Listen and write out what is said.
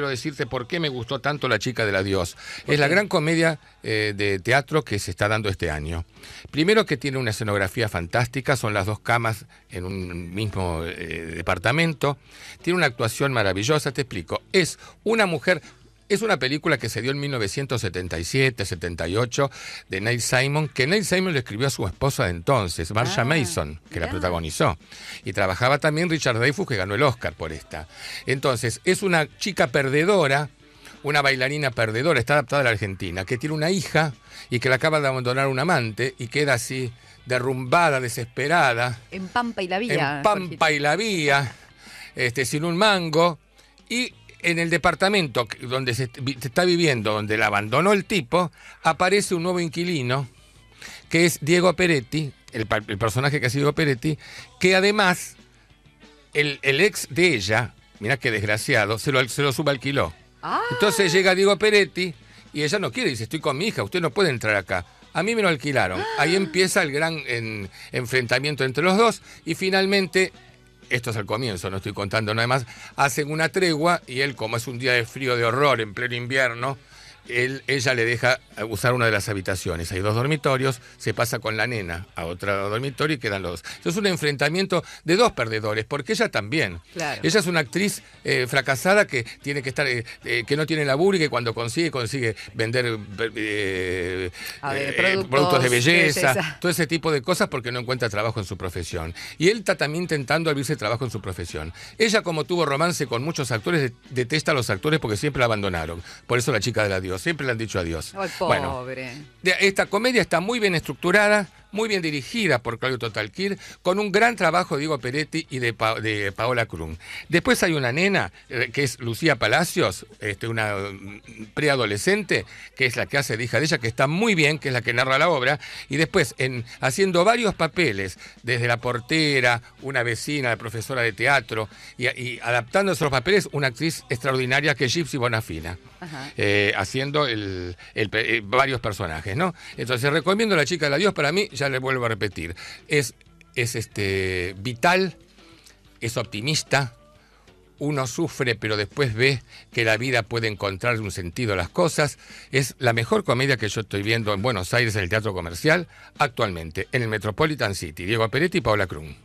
quiero decirte por qué me gustó tanto La chica de la dios. Es la gran comedia eh, de teatro que se está dando este año. Primero que tiene una escenografía fantástica, son las dos camas en un mismo eh, departamento. Tiene una actuación maravillosa, te explico. Es una mujer es una película que se dio en 1977-78 de Neil Simon, que Neil Simon le escribió a su esposa de entonces, Marcia ah, Mason, que la protagonizó. Y trabajaba también Richard Dreyfuss, que ganó el Oscar por esta. Entonces, es una chica perdedora, una bailarina perdedora, está adaptada a la Argentina, que tiene una hija y que la acaba de abandonar un amante y queda así derrumbada, desesperada. En Pampa y la Vía. En Pampa y la Vía, este, sin un mango. Y en el departamento donde se, está viviendo, donde la abandonó el tipo, aparece un nuevo inquilino, que es Diego Peretti, el, personaje que ha sido Peretti, que además el, ex de ella, mirá qué desgraciado, se lo, se lo subalquiló. Ah. Entonces llega Diego Peretti y ella no quiere, dice, estoy con mi hija, usted no puede entrar acá. A mí me lo alquilaron. Ahí ah. empieza el gran enfrentamiento entre los dos y finalmente esto es al comienzo, no estoy contando nada más, hacen una tregua y él, como es un día de frío de horror en pleno invierno, ella le deja usar una de las habitaciones. Hay dos dormitorios, se pasa con la nena a otro dormitorio y quedan los dos. Es un enfrentamiento de dos perdedores, porque ella también. Ella es una actriz eh, fracasada que tiene que estar, eh, eh, que no tiene laburo y que cuando consigue, consigue vender productos, de belleza, todo ese tipo de cosas porque no encuentra trabajo en su profesión. Y él está también intentando abrirse trabajo en su profesión. Ella, como tuvo romance con muchos actores, detesta a los actores porque siempre la abandonaron. Por eso la chica de la siempre le han dicho adiós. Bueno, esta comedia está muy bien estructurada muy bien dirigida por Claudio Totalquir, con un gran trabajo de Diego Peretti y de, Paola Krum. Después hay una nena, eh, que es Lucía Palacios, este, una mm, preadolescente, que es la que hace hija de ella, que está muy bien, que es la que narra la obra, y después en, haciendo varios papeles, desde la portera, una vecina, la profesora de teatro, y, adaptando esos papeles, una actriz extraordinaria que es Gypsy Bonafina, eh, haciendo el, eh, varios personajes, ¿no? Entonces recomiendo La chica de la Dios, para mí ya le vuelvo a repetir, es, es este, vital, es optimista, uno sufre pero después ve que la vida puede encontrar un sentido a las cosas. Es la mejor comedia que yo estoy viendo en Buenos Aires en el Teatro Comercial actualmente, en el Metropolitan City. Diego Peretti y Paula Krum.